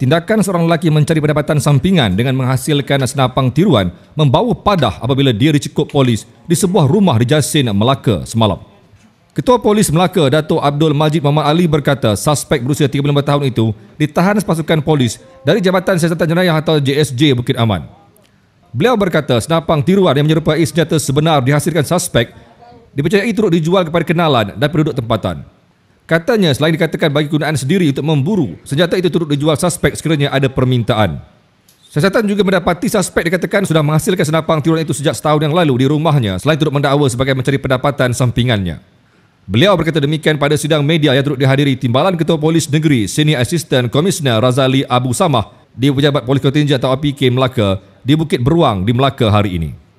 tindakan seorang lelaki mencari pendapatan sampingan dengan menghasilkan senapang tiruan membawa padah apabila dia dicekup polis di sebuah rumah di Jasin, Melaka semalam. Ketua Polis Melaka, Dato' Abdul Majid Muhammad Ali berkata suspek berusia 35 tahun itu ditahan sepasukan polis dari Jabatan Siasatan Jenayah atau JSJ Bukit Aman. Beliau berkata senapang tiruan yang menyerupai senjata sebenar dihasilkan suspek dipercayai turut dijual kepada kenalan dan penduduk tempatan. Katanya selain dikatakan bagi kegunaan sendiri untuk memburu, senjata itu turut dijual suspek sekiranya ada permintaan. Siasatan juga mendapati suspek dikatakan sudah menghasilkan senapang tiruan itu sejak setahun yang lalu di rumahnya selain turut mendakwa sebagai mencari pendapatan sampingannya. Beliau berkata demikian pada sidang media yang turut dihadiri Timbalan Ketua Polis Negeri Senior asisten Commissioner Razali Abu Samah di Pejabat Polis Kota atau APK Melaka di Bukit Beruang di Melaka hari ini.